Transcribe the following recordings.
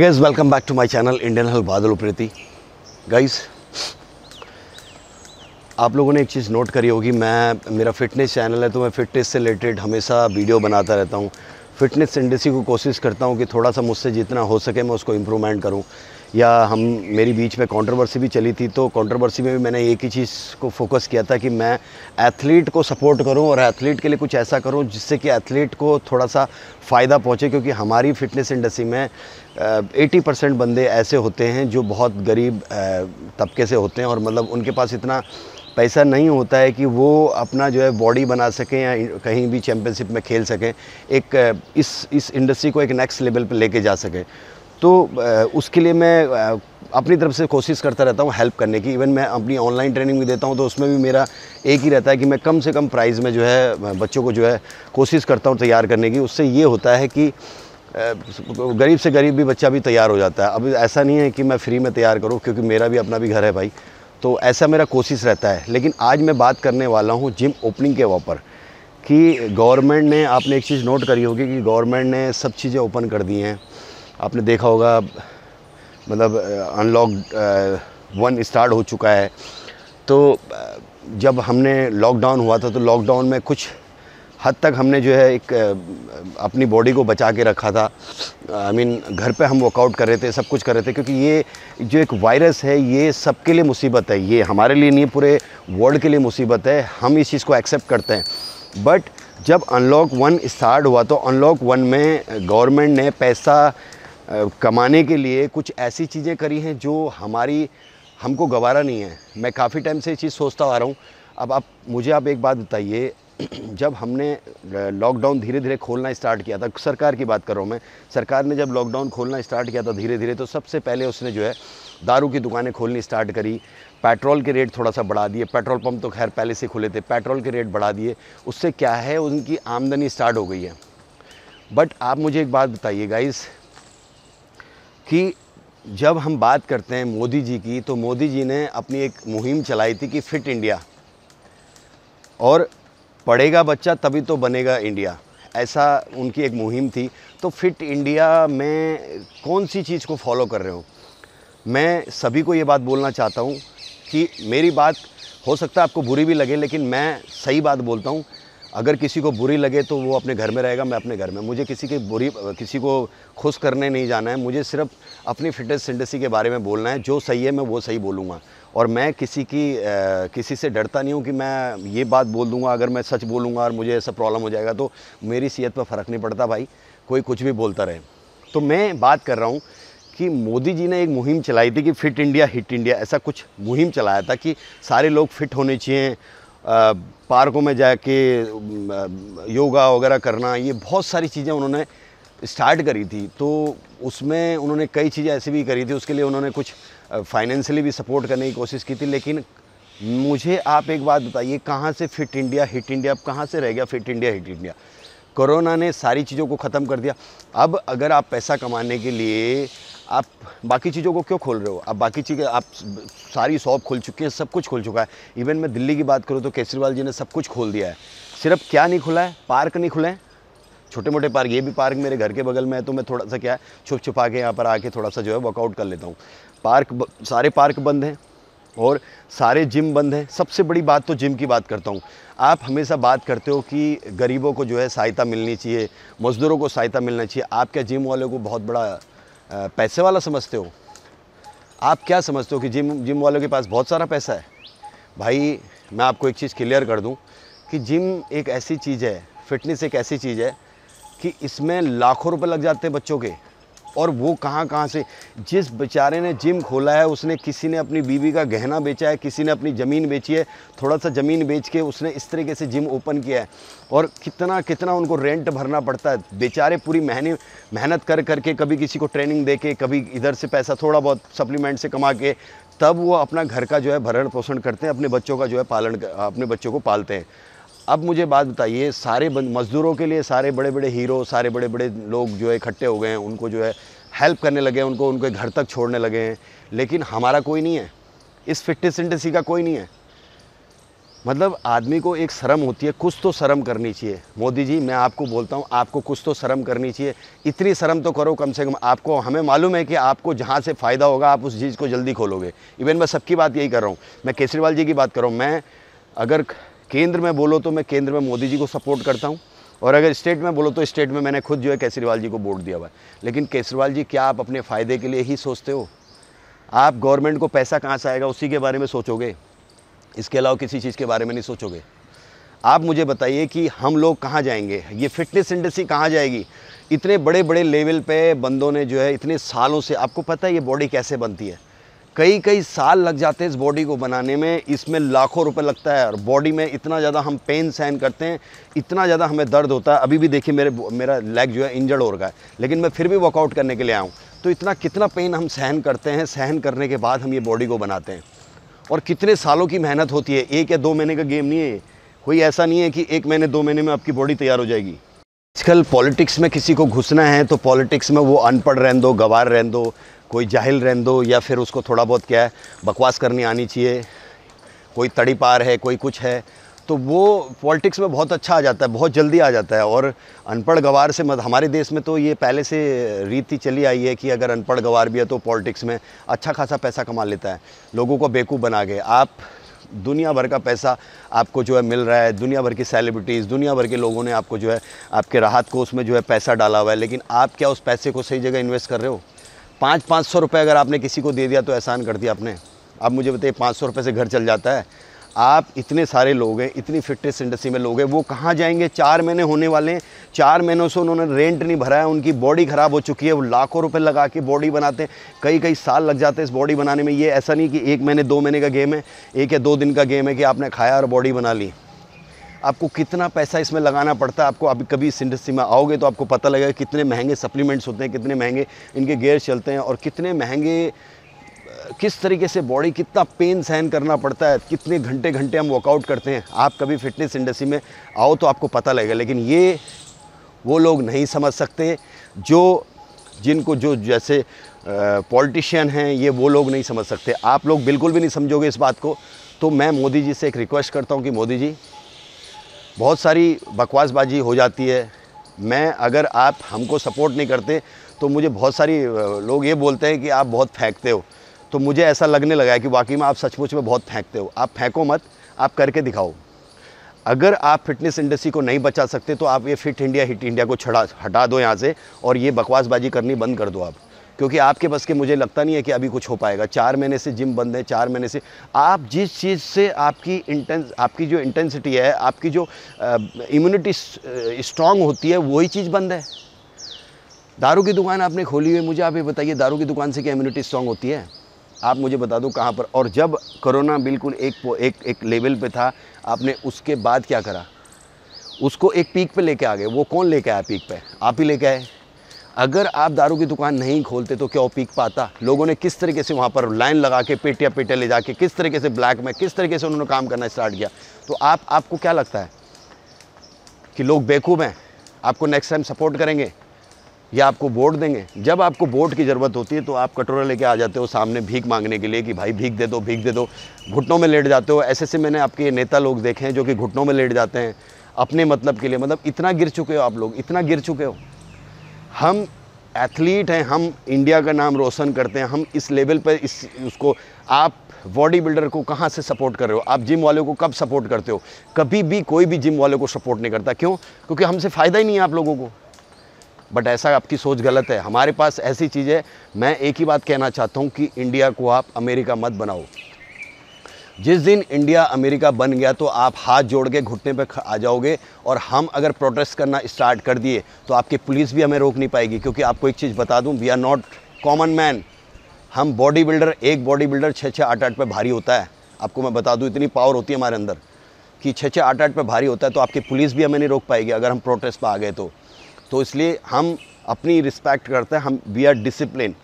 guys welcome back to my channel Indian हल बादल उप्रीति guys आप लोगों ने एक चीज़ नोट करी होगी मैं मेरा फिटनेस चैनल है तो मैं फिटनेस से रिलेटेड हमेशा वीडियो बनाता रहता हूँ फिटनेस इंडस्ट्री को कोशिश करता हूँ कि थोड़ा सा मुझसे जितना हो सके मैं उसको इम्प्रूवमेंट करूँ या हम मेरी बीच में कंट्रोवर्सी भी चली थी तो कंट्रोवर्सी में भी मैंने एक ही चीज़ को फोकस किया था कि मैं एथलीट को सपोर्ट करूं और एथलीट के लिए कुछ ऐसा करूं जिससे कि एथलीट को थोड़ा सा फ़ायदा पहुंचे क्योंकि हमारी फ़िटनेस इंडस्ट्री में एटी परसेंट बंदे ऐसे होते हैं जो बहुत गरीब तबके से होते हैं और मतलब उनके पास इतना पैसा नहीं होता है कि वो अपना जो है बॉडी बना सकें या कहीं भी चैम्पियनशिप में खेल सकें एक इस इस इंडस्ट्री को एक नेक्स्ट लेवल पर लेके जा सकें तो उसके लिए मैं अपनी तरफ से कोशिश करता रहता हूँ हेल्प करने की इवन मैं अपनी ऑनलाइन ट्रेनिंग भी देता हूँ तो उसमें भी मेरा एक ही रहता है कि मैं कम से कम प्राइस में जो है बच्चों को जो है कोशिश करता हूँ तैयार करने की उससे ये होता है कि गरीब से गरीब भी बच्चा भी तैयार हो जाता है अब ऐसा नहीं है कि मैं फ्री में तैयार करूँ क्योंकि मेरा भी अपना भी घर है भाई तो ऐसा मेरा कोशिश रहता है लेकिन आज मैं बात करने वाला हूँ जिम ओपनिंग के ऊपर कि गवर्नमेंट ने आपने एक चीज़ नोट करी होगी कि गवर्नमेंट ने सब चीज़ें ओपन कर दी हैं आपने देखा होगा मतलब अनलॉक वन स्टार्ट हो चुका है तो जब हमने लॉकडाउन हुआ था तो लॉकडाउन में कुछ हद तक हमने जो है एक अपनी बॉडी को बचा के रखा था आई I मीन mean, घर पे हम वर्कआउट कर रहे थे सब कुछ कर रहे थे क्योंकि ये जो एक वायरस है ये सबके लिए मुसीबत है ये हमारे लिए नहीं पूरे वर्ल्ड के लिए मुसीबत है हम इस चीज़ को एक्सेप्ट करते हैं बट जब अनलॉक वन स्टार्ट हुआ तो अनलॉक वन में गवर्नमेंट ने पैसा कमाने के लिए कुछ ऐसी चीज़ें करी हैं जो हमारी हमको गवारा नहीं है मैं काफ़ी टाइम से ये चीज़ सोचता आ रहा हूँ अब आप मुझे आप एक बात बताइए जब हमने लॉकडाउन धीरे धीरे खोलना स्टार्ट किया था सरकार की बात कर रहा हूँ मैं सरकार ने जब लॉकडाउन खोलना स्टार्ट किया था धीरे धीरे तो सबसे पहले उसने जो है दारू की दुकानें खोलनी स्टार्ट करी पेट्रोल के रेट थोड़ा सा बढ़ा दिए पेट्रोल पंप तो खैर पहले से खुले थे पेट्रोल के रेट बढ़ा दिए उससे क्या है उनकी आमदनी स्टार्ट हो गई है बट आप मुझे एक बात बताइए गाइस कि जब हम बात करते हैं मोदी जी की तो मोदी जी ने अपनी एक मुहिम चलाई थी कि फ़िट इंडिया और पढ़ेगा बच्चा तभी तो बनेगा इंडिया ऐसा उनकी एक मुहिम थी तो फिट इंडिया में कौन सी चीज़ को फॉलो कर रहे हो मैं सभी को ये बात बोलना चाहता हूँ कि मेरी बात हो सकता है आपको बुरी भी लगे लेकिन मैं सही बात बोलता हूँ अगर किसी को बुरी लगे तो वो अपने घर में रहेगा मैं अपने घर में मुझे किसी की बुरी किसी को खुश करने नहीं जाना है मुझे सिर्फ अपनी फिटनेस इंडस्ट्री के बारे में बोलना है जो सही है मैं वो सही बोलूँगा और मैं किसी की आ, किसी से डरता नहीं हूँ कि मैं ये बात बोल दूँगा अगर मैं सच बोलूँगा और मुझे ऐसा प्रॉब्लम हो जाएगा तो मेरी सेहत पर फ़र्क नहीं पड़ता भाई कोई कुछ भी बोलता रहे तो मैं बात कर रहा हूँ कि मोदी जी ने एक मुहिम चलाई थी कि फ़िट इंडिया हिट इंडिया ऐसा कुछ मुहिम चलाया था कि सारे लोग फिट होने चाहिए पार्कों में जाके योगा वगैरह करना ये बहुत सारी चीज़ें उन्होंने स्टार्ट करी थी तो उसमें उन्होंने कई चीज़ें ऐसी भी करी थी उसके लिए उन्होंने कुछ फाइनेंशियली भी सपोर्ट करने की कोशिश की थी लेकिन मुझे आप एक बात बताइए कहाँ से फिट इंडिया हिट इंडिया अब कहाँ से रह गया fit India hit India corona ने सारी चीज़ों को ख़त्म कर दिया अब अगर आप पैसा कमाने के लिए आप बाकी चीज़ों को क्यों खोल रहे हो आप बाकी चीज़ें आप सारी शॉप खुल चुकी हैं सब कुछ खुल चुका है इवन मैं दिल्ली की बात करूँ तो केजरीवाल जी ने सब कुछ खोल दिया है सिर्फ क्या नहीं खुला है पार्क नहीं खुले हैं छोटे मोटे पार्क ये भी पार्क मेरे घर के बगल में है तो मैं थोड़ा सा क्या है छुप छुपा के यहाँ पर आके थोड़ा सा जो है वर्कआउट कर लेता हूँ पार्क सारे पार्क बंद हैं और सारे जिम बंद हैं सबसे बड़ी बात तो जिम की बात करता हूँ आप हमेशा बात करते हो कि गरीबों को जो है सहायता मिलनी चाहिए मज़दूरों को सहायता मिलना चाहिए आप क्या जिम वाले को बहुत बड़ा पैसे वाला समझते हो आप क्या समझते हो कि जिम जिम वालों के पास बहुत सारा पैसा है भाई मैं आपको एक चीज़ क्लियर कर दूं कि जिम एक ऐसी चीज़ है फिटनेस एक ऐसी चीज़ है कि इसमें लाखों रुपए लग जाते हैं बच्चों के और वो कहाँ कहाँ से जिस बेचारे ने जिम खोला है उसने किसी ने अपनी बीवी का गहना बेचा है किसी ने अपनी ज़मीन बेची है थोड़ा सा ज़मीन बेच के उसने इस तरीके से जिम ओपन किया है और कितना कितना उनको रेंट भरना पड़ता है बेचारे पूरी मेहनत मेहनत कर करके कभी किसी को ट्रेनिंग दे के कभी इधर से पैसा थोड़ा बहुत सप्लीमेंट से कमा के तब वो अपना घर का जो है भरण पोषण करते हैं अपने बच्चों का जो है पालन अपने बच्चों को पालते हैं अब मुझे बात बताइए सारे मज़दूरों के लिए सारे बड़े बड़े हीरो सारे बड़े बड़े लोग जो है इकट्ठे हो गए हैं उनको जो है हेल्प करने लगे हैं उनको उनके घर तक छोड़ने लगे हैं लेकिन हमारा कोई नहीं है इस फिटनेस इंडस्ट्री का कोई नहीं है मतलब आदमी को एक शर्म होती है कुछ तो शर्म करनी चाहिए मोदी जी मैं आपको बोलता हूँ आपको कुछ तो शर्म करनी चाहिए इतनी शर्म तो करो कम से कम आपको हमें मालूम है कि आपको जहाँ से फ़ायदा होगा आप उस चीज़ को जल्दी खोलोगे इवन मैं सबकी बात यही कर रहा हूँ मैं केजरीवाल जी की बात कर रहा हूँ मैं अगर केंद्र में बोलो तो मैं केंद्र में मोदी जी को सपोर्ट करता हूँ और अगर स्टेट में बोलो तो स्टेट में मैंने खुद जो है केजरीवाल जी को वोट दिया हुआ है लेकिन केजरीवाल जी क्या आप अपने फ़ायदे के लिए ही सोचते हो आप गवर्नमेंट को पैसा कहाँ से आएगा उसी के बारे में सोचोगे इसके अलावा किसी चीज़ के बारे में नहीं सोचोगे आप मुझे बताइए कि हम लोग कहाँ जाएंगे ये फिटनेस इंडस्ट्री कहाँ जाएगी इतने बड़े बड़े लेवल पे बंदों ने जो है इतने सालों से आपको पता है ये बॉडी कैसे बनती है कई कई साल लग जाते हैं इस बॉडी को बनाने में इसमें लाखों रुपए लगता है और बॉडी में इतना ज़्यादा हम पेन सहन करते हैं इतना ज़्यादा हमें दर्द होता है अभी भी देखिए मेरे मेरा लेग जो है इंजर्ड हो रहा है लेकिन मैं फिर भी वर्कआउट करने के लिए आऊँ तो इतना कितना पेन हम सहन करते हैं सहन करने के बाद हम ये बॉडी को बनाते हैं और कितने सालों की मेहनत होती है एक या दो महीने का गेम नहीं है कोई ऐसा नहीं है कि एक महीने दो महीने में आपकी बॉडी तैयार हो जाएगी आजकल पॉलिटिक्स में किसी को घुसना है तो पॉलिटिक्स में वो अनपढ़ रहने दो गवार रहने दो कोई जाहिल रहने दो या फिर उसको थोड़ा बहुत क्या है बकवास करनी आनी चाहिए कोई तड़ी पार है कोई कुछ है तो वो पॉलिटिक्स में बहुत अच्छा आ जाता है बहुत जल्दी आ जाता है और अनपढ़ गवार से मत हमारे देश में तो ये पहले से रीति चली आई है कि अगर अनपढ़ गवार भी है तो पॉलिटिक्स में अच्छा खासा पैसा कमा लेता है लोगों को बेवकूफ़ बना के आप दुनिया भर का पैसा आपको जो है मिल रहा है दुनिया भर की सेलिब्रिटीज़ दुनिया भर के लोगों ने आपको जो है आपके राहत को उसमें जो है पैसा डाला हुआ है लेकिन आप क्या उस पैसे को सही जगह इन्वेस्ट कर रहे हो पाँच पाँच सौ रुपये अगर आपने किसी को दे दिया तो एहसान कर दिया आपने आप मुझे बताइए पाँच सौ रुपये से घर चल जाता है आप इतने सारे लोग हैं इतनी फिटनेस इंडस्ट्री में लोग हैं वो कहाँ जाएंगे चार महीने होने वाले हैं चार महीनों से उन्होंने रेंट नहीं भरा है उनकी बॉडी ख़राब हो चुकी है वो लाखों रुपए लगा के बॉडी बनाते हैं कई कई साल लग जाते हैं इस बॉडी बनाने में ये ऐसा नहीं कि एक महीने दो महीने का गेम है एक या दो दिन का गेम है कि आपने खाया और बॉडी बना ली आपको कितना पैसा इसमें लगाना पड़ता है आपको अभी कभी इस इंडस्ट्री में आओगे तो आपको पता लगेगा कितने महंगे सप्लीमेंट्स होते हैं कितने महंगे इनके गेयर चलते हैं और कितने महंगे किस तरीके से बॉडी कितना पेन सहन करना पड़ता है कितने घंटे घंटे हम वर्कआउट करते हैं आप कभी फिटनेस इंडस्ट्री में आओ तो आपको पता लगेगा लेकिन ये वो लोग नहीं समझ सकते जो जिनको जो जैसे पॉलिटिशियन हैं ये वो लोग नहीं समझ सकते आप लोग बिल्कुल भी नहीं समझोगे इस बात को तो मैं मोदी जी से एक रिक्वेस्ट करता हूँ कि मोदी जी बहुत सारी बकवासबाजी हो जाती है मैं अगर आप हमको सपोर्ट नहीं करते तो मुझे बहुत सारी लोग ये बोलते हैं कि आप बहुत फेंकते हो तो मुझे ऐसा लगने लगा है कि वाकई में आप सचमुच में बहुत फेंकते हो आप फेंको मत आप करके दिखाओ अगर आप फिटनेस इंडस्ट्री को नहीं बचा सकते तो आप ये फिट इंडिया हिट इंडिया को छड़ा हटा दो यहाँ से और ये बकवासबाजी करनी बंद कर दो आप क्योंकि आपके बस के मुझे लगता नहीं है कि अभी कुछ हो पाएगा चार महीने से जिम बंद है चार महीने से आप जिस चीज़ से आपकी इंटेंस आपकी जो इंटेंसिटी है आपकी जो इम्यूनिटी स्ट्रांग होती है वही चीज़ बंद है दारू की दुकान आपने खोली हुई मुझे आप ये बताइए दारू की दुकान से क्या इम्यूनिटी स्ट्रांग होती है आप मुझे बता दो कहाँ पर और जब कोरोना बिल्कुल एक एक एक लेवल पे था आपने उसके बाद क्या करा उसको एक पीक पे लेके आ गए वो कौन लेके आया पीक पे आप ही लेके आए अगर आप दारू की दुकान नहीं खोलते तो क्या पीक पाता लोगों ने किस तरीके से वहाँ पर लाइन लगा के पेटिया पेटिया ले जाके किस तरीके से ब्लैक में किस तरीके से उन्होंने काम करना स्टार्ट किया तो आप आपको क्या लगता है कि लोग बेकूब हैं आपको नेक्स्ट टाइम सपोर्ट करेंगे या आपको वोट देंगे जब आपको वोट की ज़रूरत होती है तो आप कटोरा लेके आ जाते हो सामने भीख मांगने के लिए कि भाई भीख दे दो भीख दे दो घुटनों में लेट जाते हो ऐसे ऐसे मैंने आपके नेता लोग देखे हैं जो कि घुटनों में लेट जाते हैं अपने मतलब के लिए मतलब इतना गिर चुके हो आप लोग इतना गिर चुके हो हम एथलीट हैं हम इंडिया का नाम रोशन करते हैं हम इस लेवल पर इस उसको आप बॉडी बिल्डर को कहाँ से सपोर्ट कर रहे हो आप जिम वाले को कब सपोर्ट करते हो कभी भी कोई भी जिम वाले को सपोर्ट नहीं करता क्यों क्योंकि हमसे फ़ायदा ही नहीं है आप लोगों को बट ऐसा आपकी सोच गलत है हमारे पास ऐसी चीज़ है मैं एक ही बात कहना चाहता हूँ कि इंडिया को आप अमेरिका मत बनाओ जिस दिन इंडिया अमेरिका बन गया तो आप हाथ जोड़ के घुटने पर आ जाओगे और हम अगर प्रोटेस्ट करना स्टार्ट कर दिए तो आपकी पुलिस भी हमें रोक नहीं पाएगी क्योंकि आपको एक चीज़ बता दूँ we are not common man हम बॉडी बिल्डर एक बॉडी बिल्डर छः छः आठ आठ पर भारी होता है आपको मैं बता दूँ इतनी पावर होती है हमारे अंदर कि छः छः आठ आठ पर भारी होता है तो आपकी पुलिस भी हमें नहीं रोक पाएगी अगर हम प्रोटेस्ट पर आ गए तो तो इसलिए हम अपनी रिस्पेक्ट करते हैं हम वी आर डिसिप्लिन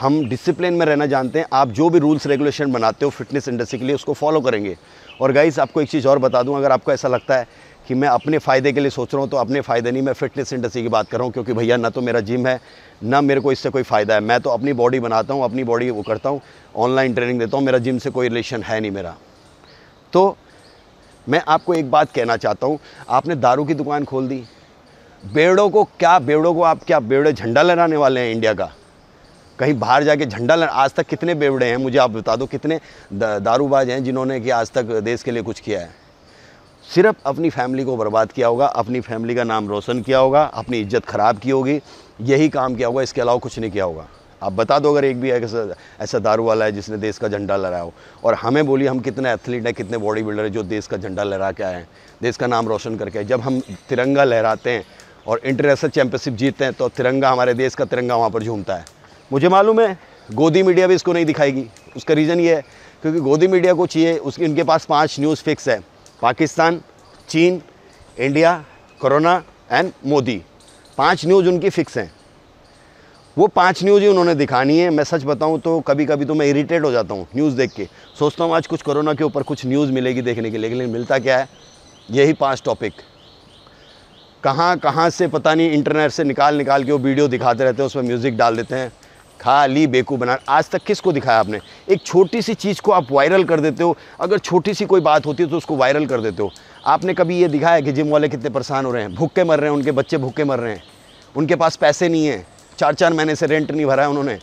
हम डिसिप्लिन में रहना जानते हैं आप जो भी रूल्स रेगुलेशन बनाते हो फिटनेस इंडस्ट्री के लिए उसको फॉलो करेंगे और गाइस आपको एक चीज़ और बता दूं अगर आपको ऐसा लगता है कि मैं अपने फ़ायदे के लिए सोच रहा हूँ तो अपने फ़ायदे नहीं मैं फिटनेस इंडस्ट्री की बात कर रहा हूँ क्योंकि भैया ना तो मेरा जिम है ना मेरे को इससे कोई फ़ायदा है मैं तो अपनी बॉडी बनाता हूँ अपनी बॉडी वो करता हूँ ऑनलाइन ट्रेनिंग देता हूँ मेरा जिम से कोई रिलेशन है नहीं मेरा तो मैं आपको एक बात कहना चाहता हूँ आपने दारू की दुकान खोल दी बेड़ों को क्या बेड़ों को आप क्या बेड़े झंडा लहराने वाले हैं इंडिया का कहीं बाहर जाके झंडा आज तक कितने बेवड़े हैं मुझे आप बता दो कितने दारूबाज हैं जिन्होंने कि आज तक देश के लिए कुछ किया है सिर्फ अपनी फैमिली को बर्बाद किया होगा अपनी फैमिली का नाम रोशन किया होगा अपनी इज्जत ख़राब की होगी यही काम किया होगा इसके अलावा कुछ नहीं किया होगा आप बता दो अगर एक भी ऐसा ऐसा दारू वाला है जिसने देश का झंडा लहराया हो और हमें बोलिए हम कितने एथलीट हैं कितने बॉडी बिल्डर हैं जो देश का झंडा लहरा के आए हैं देश का नाम रोशन करके जब हम तिरंगा लहराते हैं और इंटरनेशनल चैम्पियनशिप जीतते हैं तो तिरंगा हमारे देश का तिरंगा वहाँ पर झूमता है मुझे मालूम है गोदी मीडिया भी इसको नहीं दिखाएगी उसका रीज़न ये है क्योंकि गोदी मीडिया को चाहिए उसके इनके पास पांच न्यूज़ फिक्स है पाकिस्तान चीन इंडिया कोरोना एंड मोदी पांच न्यूज़ उनकी फिक्स हैं वो पांच न्यूज़ ही उन्होंने दिखानी है मैं सच बताऊं तो कभी कभी तो मैं इरीटेट हो जाता हूं न्यूज़ देख के सोचता हूं आज कुछ कोरोना के ऊपर कुछ न्यूज़ मिलेगी देखने के लिए लेकिन मिलता क्या है यही पांच टॉपिक कहाँ कहाँ से पता नहीं इंटरनेट से निकाल निकाल के वो वीडियो दिखाते रहते हैं उसमें म्यूज़िक डाल देते हैं खाली बेकू बना आज तक किसको दिखाया आपने एक छोटी सी चीज़ को आप वायरल कर देते हो अगर छोटी सी कोई बात होती है तो उसको वायरल कर देते हो आपने कभी ये दिखाया कि जिम वाले कितने परेशान हो रहे हैं भूखे मर रहे हैं उनके बच्चे भूखे मर रहे हैं उनके पास पैसे नहीं हैं चार चार महीने से रेंट नहीं भरा है उन्होंने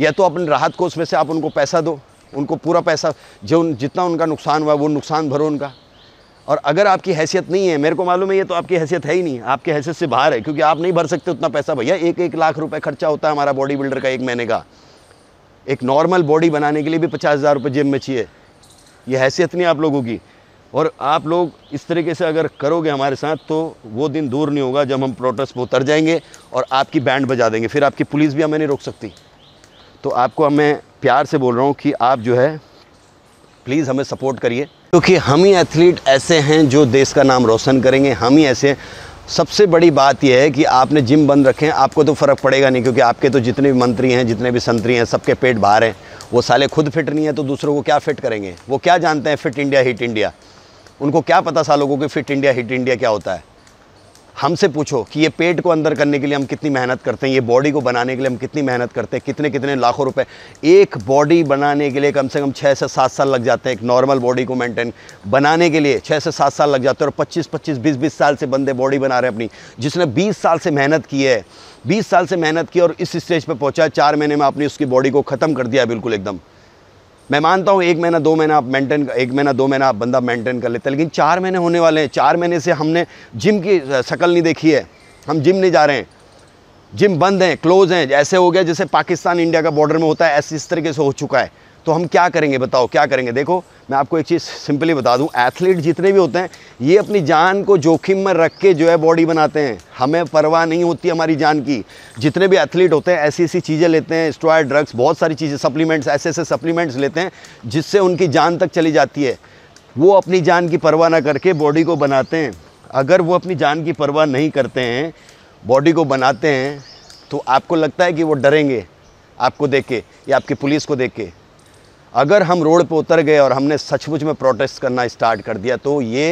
या तो अपने राहत कोष में से आप उनको पैसा दो उनको पूरा पैसा जो जितना उनका नुकसान हुआ वो नुकसान भरो उनका और अगर आपकी हैसियत नहीं है मेरे को मालूम है ये तो आपकी हैसियत है ही नहीं आपके हैसियत से बाहर है क्योंकि आप नहीं भर सकते उतना पैसा भैया एक एक लाख रुपए खर्चा होता है हमारा बॉडी बिल्डर का एक महीने का एक नॉर्मल बॉडी बनाने के लिए भी पचास हज़ार रुपये जेब में चाहिए ये हैसियत नहीं आप लोगों की और आप लोग इस तरीके से अगर करोगे हमारे साथ तो वो दिन दूर नहीं होगा जब हम प्रोटेस्ट पर उतर जाएंगे और आपकी बैंड बजा देंगे फिर आपकी पुलिस भी हमें नहीं रोक सकती तो आपको मैं प्यार से बोल रहा हूँ कि आप जो है प्लीज़ हमें सपोर्ट करिए क्योंकि हम ही एथलीट ऐसे हैं जो देश का नाम रोशन करेंगे हम ही ऐसे हैं सबसे बड़ी बात यह है कि आपने जिम बंद रखें आपको तो फ़र्क पड़ेगा नहीं क्योंकि आपके तो जितने भी मंत्री हैं जितने भी संतरी हैं सबके पेट बाहर हैं वो साले खुद फिट नहीं हैं तो दूसरों को क्या फिट करेंगे वो क्या जानते हैं फिट इंडिया हिट इंडिया उनको क्या पता सालों को कि फ़िट इंडिया हिट इंडिया क्या होता है हमसे पूछो कि ये पेट को अंदर करने के लिए हम कितनी मेहनत करते हैं ये बॉडी को बनाने के लिए हम कितनी मेहनत करते हैं कितने कितने लाखों रुपए एक बॉडी बनाने के लिए कम से कम छः से सात साल लग जाते हैं एक नॉर्मल बॉडी को मेंटेन बनाने के लिए छः से सात साल लग जाते हैं और पच्चीस पच्चीस बीस बीस साल से बंदे बॉडी बना रहे हैं अपनी जिसने बीस साल से मेहनत की है बीस साल से मेहनत की और इस स्टेज पर पहुँचा चार महीने में आपने उसकी बॉडी को ख़त्म कर दिया बिल्कुल एकदम मैं मानता हूँ एक महीना दो महीना आप मेंटेन एक महीना दो महीना आप बंदा मेंटेन कर लेता है लेकिन चार महीने होने वाले हैं चार महीने से हमने जिम की शकल नहीं देखी है हम जिम नहीं जा रहे हैं जिम बंद हैं क्लोज हैं ऐसे हो गया जैसे पाकिस्तान इंडिया का बॉर्डर में होता है ऐसे इस तरीके से हो चुका है तो हम क्या करेंगे बताओ क्या करेंगे देखो मैं आपको एक चीज़ सिंपली बता दूं एथलीट जितने भी होते हैं ये अपनी जान को जोखिम में रख के जो है बॉडी बनाते हैं हमें परवाह नहीं होती हमारी जान की जितने भी एथलीट होते हैं ऐसी ऐसी चीज़ें लेते हैं स्टॉयड ड्रग्स बहुत सारी चीज़ें सप्लीमेंट्स ऐसे ऐसे सप्लीमेंट्स लेते हैं जिससे उनकी जान तक चली जाती है वो अपनी जान की परवाह ना करके बॉडी को बनाते हैं अगर वो अपनी जान की परवाह नहीं करते हैं बॉडी को बनाते हैं तो आपको लगता है कि वो डरेंगे आपको देख के या आपकी पुलिस को देख के अगर हम रोड पर उतर गए और हमने सचमुच में प्रोटेस्ट करना स्टार्ट कर दिया तो ये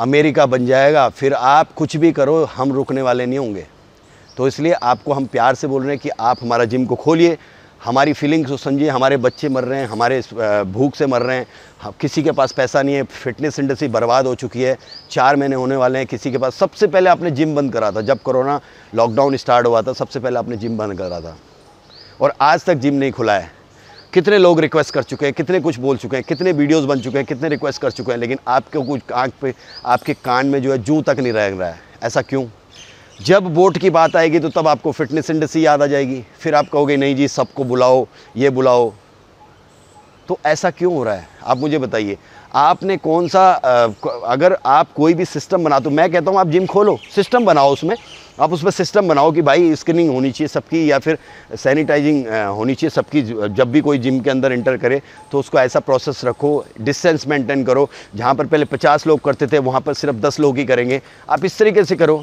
अमेरिका बन जाएगा फिर आप कुछ भी करो हम रुकने वाले नहीं होंगे तो इसलिए आपको हम प्यार से बोल रहे हैं कि आप हमारा जिम को खोलिए हमारी फीलिंग्स को समझिए हमारे बच्चे मर रहे हैं हमारे भूख से मर रहे हैं किसी के पास पैसा नहीं है फिटनेस इंडस्ट्री बर्बाद हो चुकी है चार महीने होने वाले हैं किसी के पास सबसे पहले आपने जिम बंद करा था जब कोरोना लॉकडाउन स्टार्ट हुआ था सबसे पहले आपने जिम बंद करा था और आज तक जिम नहीं खुला है कितने लोग रिक्वेस्ट कर चुके हैं कितने कुछ बोल चुके हैं कितने वीडियोस बन चुके हैं कितने रिक्वेस्ट कर चुके हैं लेकिन आपके कुछ आँख पे आपके कान में जो है जू तक नहीं रह रहा है ऐसा क्यों जब वोट की बात आएगी तो तब आपको फिटनेस इंडस्ट्री याद आ जाएगी फिर आप कहोगे नहीं जी सबको बुलाओ ये बुलाओ तो ऐसा क्यों हो रहा है आप मुझे बताइए आपने कौन सा अगर आप कोई भी सिस्टम बना तो मैं कहता हूँ आप जिम खोलो सिस्टम बनाओ उसमें आप उसमें सिस्टम बनाओ कि भाई स्क्रीनिंग होनी चाहिए सबकी या फिर सैनिटाइजिंग होनी चाहिए सबकी जब भी कोई जिम के अंदर इंटर करे तो उसको ऐसा प्रोसेस रखो डिस्टेंस मेंटेन करो जहाँ पर पहले पचास लोग करते थे वहाँ पर सिर्फ दस लोग ही करेंगे आप इस तरीके से करो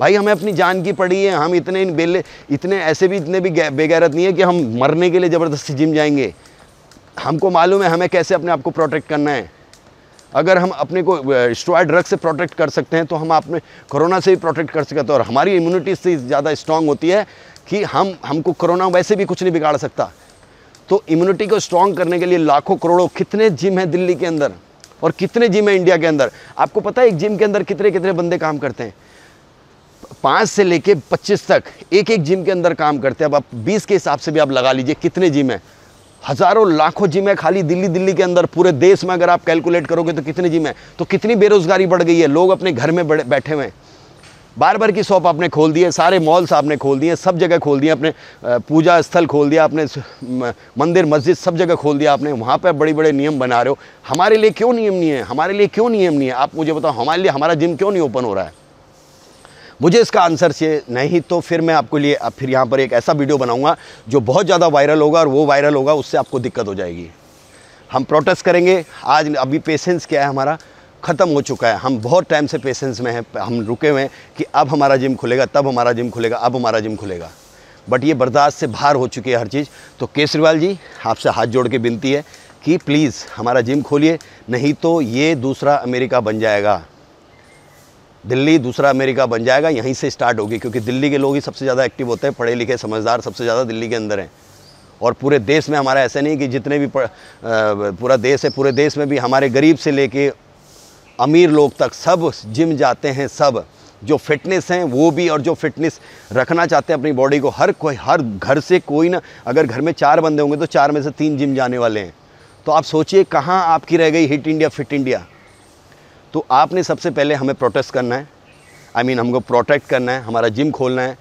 भाई हमें अपनी जान की पड़ी है हम इतने बेले इतने ऐसे भी इतने भी बेगैरत नहीं है कि हम मरने के लिए ज़बरदस्ती जिम जाएंगे हमको मालूम है हमें कैसे अपने आप को प्रोटेक्ट करना है अगर हम अपने को स्टोआइड ड्रग से प्रोटेक्ट कर सकते हैं तो हम अपने कोरोना से भी प्रोटेक्ट कर सकते हैं तो और हमारी इम्यूनिटी से ज़्यादा स्ट्रांग होती है कि हम हमको कोरोना वैसे भी कुछ नहीं बिगाड़ सकता तो इम्यूनिटी को स्ट्रॉन्ग करने के लिए लाखों करोड़ों कितने जिम हैं दिल्ली के अंदर और कितने जिम हैं इंडिया के अंदर आपको पता है एक जिम के अंदर कितने कितने बंदे काम करते हैं पाँच से लेके पच्चीस तक एक एक जिम के अंदर काम करते हैं अब आप बीस के हिसाब से भी आप लगा लीजिए कितने जिम हैं हजारों लाखों जिम है खाली दिल्ली दिल्ली के अंदर पूरे देश में अगर आप कैलकुलेट करोगे तो कितने जिम है तो कितनी बेरोजगारी बढ़ गई है लोग अपने घर में बैठे हुए हैं बार बार की शॉप आपने खोल दी है सारे मॉल्स आपने खोल दिए सब जगह खोल दिए अपने पूजा स्थल खोल दिया आपने मंदिर मस्जिद सब जगह खोल दिया आपने वहाँ पर बड़े बड़े नियम बना रहे हो हमारे लिए क्यों नियम नहीं है हमारे लिए क्यों नियम नहीं है आप मुझे बताओ हमारे लिए हमारा जिम क्यों नहीं ओपन हो रहा है मुझे इसका आंसर चाहिए नहीं तो फिर मैं आपको लिए फिर यहाँ पर एक ऐसा वीडियो बनाऊँगा जो बहुत ज़्यादा वायरल होगा और वो वायरल होगा उससे आपको दिक्कत हो जाएगी हम प्रोटेस्ट करेंगे आज अभी पेशेंस क्या है हमारा ख़त्म हो चुका है हम बहुत टाइम से पेशेंस में हैं हम रुके हुए हैं कि अब हमारा जिम खुलेगा तब हमारा जिम खुलेगा अब हमारा जिम खुलेगा बट ये बर्दाश्त से बाहर हो चुकी है हर चीज़ तो केसरीवाल जी आपसे हाथ जोड़ के विनती है कि प्लीज़ हमारा जिम खोलिए नहीं तो ये दूसरा अमेरिका बन जाएगा दिल्ली दूसरा अमेरिका बन जाएगा यहीं से स्टार्ट होगी क्योंकि दिल्ली के लोग ही सबसे ज़्यादा एक्टिव होते हैं पढ़े लिखे समझदार सबसे ज़्यादा दिल्ली के अंदर हैं और पूरे देश में हमारा ऐसा नहीं कि जितने भी पूरा देश है पूरे देश में भी हमारे गरीब से लेके अमीर लोग तक सब जिम जाते हैं सब जो फिटनेस हैं वो भी और जो फिटनेस रखना चाहते हैं अपनी बॉडी को हर कोई हर घर से कोई ना अगर घर में चार बंदे होंगे तो चार में से तीन जिम जाने वाले हैं तो आप सोचिए कहाँ आपकी रह गई हिट इंडिया फिट इंडिया तो आपने सबसे पहले हमें प्रोटेस्ट करना है आई I मीन mean, हमको प्रोटेक्ट करना है हमारा जिम खोलना है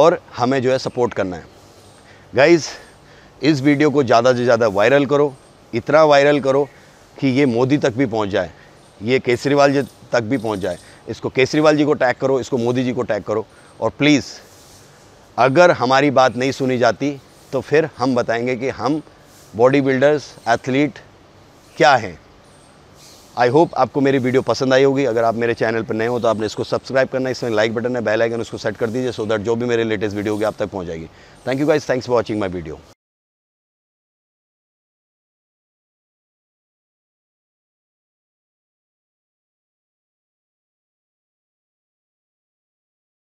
और हमें जो है सपोर्ट करना है गाइज़ इस वीडियो को ज़्यादा से ज़्यादा वायरल करो इतना वायरल करो कि ये मोदी तक भी पहुंच जाए ये केजरीवाल जी तक भी पहुंच जाए इसको केजरीवाल जी को टैग करो इसको मोदी जी को टैग करो और प्लीज़ अगर हमारी बात नहीं सुनी जाती तो फिर हम बताएंगे कि हम बॉडी बिल्डर्स एथलीट क्या हैं आई होप आपको मेरी वीडियो पसंद आई होगी अगर आप मेरे चैनल पर नए हो तो आपने इसको सब्सक्राइब करना इसमें लाइक बटन है बेल आइकन उसको सेट कर दीजिए सो दैट जो भी मेरे लेटेस्ट वीडियो होगी आप तक पहुँच जाएगी thank you guys thanks for watching my video